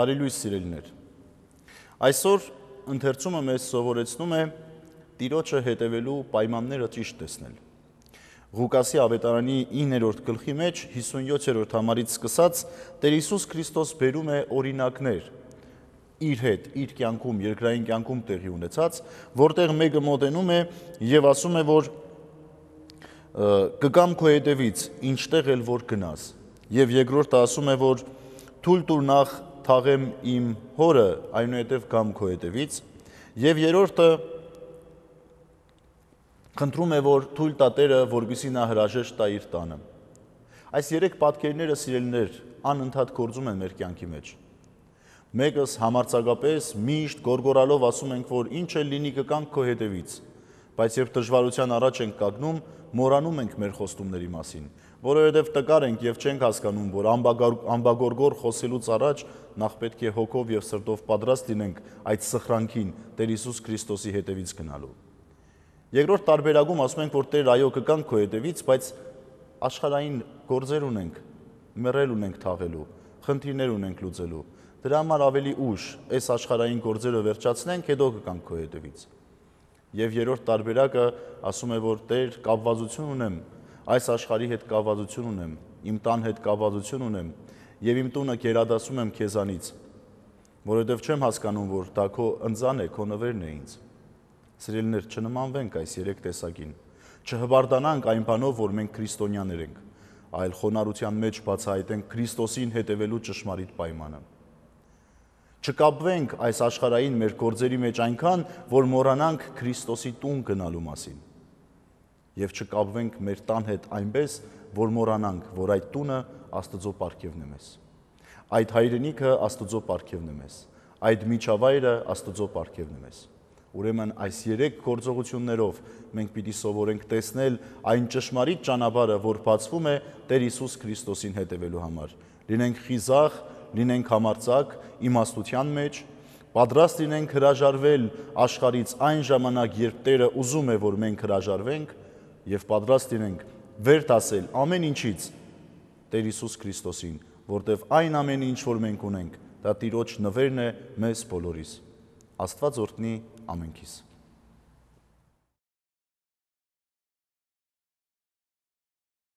Բարի լույս սիրելիներ։ Այսօր ընթերցումը մեզ սովորեցնում է տիրոջը հետևելու պայմանները ճիշտ տեսնել։ Ղուկասի ավետարանի 9-րդ գլխի մեջ 57-րդ համարից սկսած Տեր Հիսուս Քրիստոս բերում է օրինակներ իր հետ, իր կյանքում, երկրային կյանքում տեղի ունեցած, որտեղ մեկը մոտենում է եւ ասում է, որ կգամ քո հետևից, ինչտեղ էլ որ գնաս։ Եվ երկրորդը ասում է, որ թույլ տուր նախ թաղեմ իմ հորը, այնուհետև կամ քո հետևից, եւ երրորդը խնդրում է, որ թույլ տա Տերը, որպեսզի նա հրաժեշտ տա իր տանը։ Այս երեք պատկերները սիրելիներ անընդհատ գործում են մեր կյանքի մեջ։ Մեկս համարցակապես միշտ գորգորալով ասում ենք, որ ինչ է լինի կկանք քո հետևից, բայց երբ դժվարության առաջ ենք կանգնում, մոռանում ենք մեր խոստումների մասին որովհետև տկար ենք եւ չենք հասկանում, որ ամբագորգոր խոսելուց առաջ նախ պետք է հոգով եւ սրտով պատրաստ լինենք այդ սխրանքին Տեր Հիսուս Քրիստոսի հետևից գնալու։ Երկրորդ տարբերակում ասում ենք, որ Տեր այո կգան քո հետևից, բայց աշխարհային գործեր ունենք, մեռել ունենք թաղելու, խնդիրներ ունենք լուծելու։ Դրա համար ավելի ուշ այս աշխարհային գործերը վերջացնենք, հետո կգանք քո հետևից։ Եվ երրորդ տարբերակը ասում է, որ Տեր կապվածություն ունեմ այս աշխարհի հետ կավազություն ունեմ, իմ տան հետ կավազություն ունեմ եւ իմ տունը գերադասում եմ քեզանից, որովհետեւ չեմ հասկանում, որ դա քո ընձան է, քո նվերն է ինձ։ Սիրելիներ, չնմանվենք այս երեք տեսակին։ Չհվարդանանք այն բանով, որ մենք քրիստոնյաներ ենք, այլ խոնարհության մեջ բացահայտենք Քրիստոսին հետևելու ճշմարիտ պայմանը չկապվենք այս աշխարհային մեր գործերի մեջ այնքան, որ մոռանանք Քրիստոսի տուն գնալու մասին եւ չկապվենք մեր տան հետ այնպես, որ մոռանանք, որ այդ տունը Աստծո ապարքևն է մեզ։ Այդ հայրենիքը Աստծո ապարքևն է մեզ։ Այդ միջավայրը Աստծո ապարքևն է մեզ։ Ուրեմն այս երեք գործողություններով մենք պիտի սովորենք տեսնել այն ճշմարիտ ճանապարհը, որ բացվում է Տեր Հիսուս Քրիստոսին հետևելու համար։ Լինենք խիզախ, լինենք համարձակ իմաստության մեջ, պատրաստ լինենք հրաժարվել աշխարից այն ժամանակ, երբ Տերը ուզում է, որ մենք հրաժարվենք, եւ պատրաստ լինենք վեր տասել ամեն ինչից Տեր Հիսուս Քրիստոսին, որտեվ այն ամենը ինչ որ մենք ունենք, դա Տիրոջ նվերն է մեզ բոլորիս։ Աստված օրհնի ամենքիս։